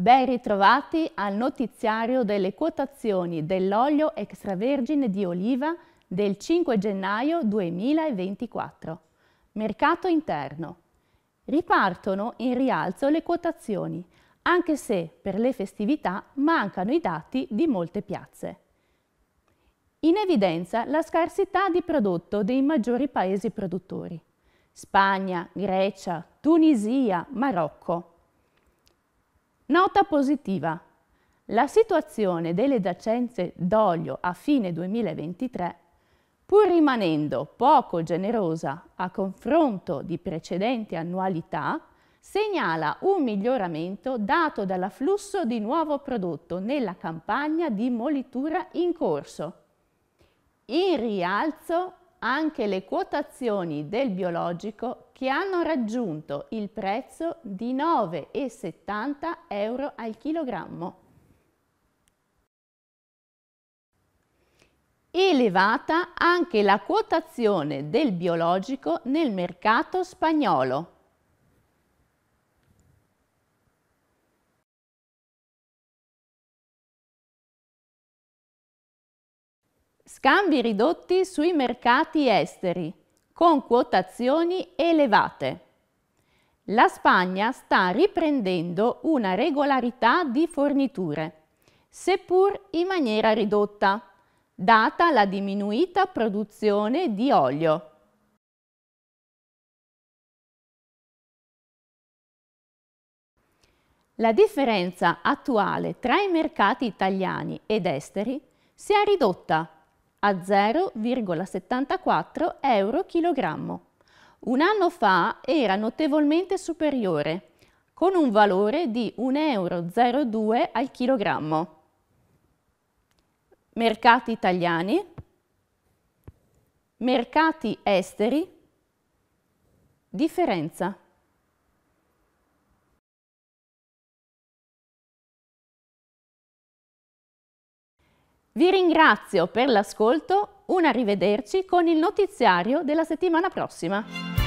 Ben ritrovati al notiziario delle quotazioni dell'olio extravergine di oliva del 5 gennaio 2024. Mercato interno. Ripartono in rialzo le quotazioni, anche se per le festività mancano i dati di molte piazze. In evidenza la scarsità di prodotto dei maggiori paesi produttori. Spagna, Grecia, Tunisia, Marocco. Nota positiva. La situazione delle giacenze d'olio a fine 2023, pur rimanendo poco generosa a confronto di precedenti annualità, segnala un miglioramento dato dall'afflusso di nuovo prodotto nella campagna di molitura in corso. In rialzo anche le quotazioni del biologico che hanno raggiunto il prezzo di 9,70 euro al chilogrammo. Elevata anche la quotazione del biologico nel mercato spagnolo, Scambi ridotti sui mercati esteri, con quotazioni elevate. La Spagna sta riprendendo una regolarità di forniture, seppur in maniera ridotta, data la diminuita produzione di olio. La differenza attuale tra i mercati italiani ed esteri si è ridotta a 0,74 euro chilogrammo. Un anno fa era notevolmente superiore, con un valore di 1,02 euro al chilogrammo. Mercati italiani, mercati esteri, differenza. Vi ringrazio per l'ascolto, un arrivederci con il notiziario della settimana prossima.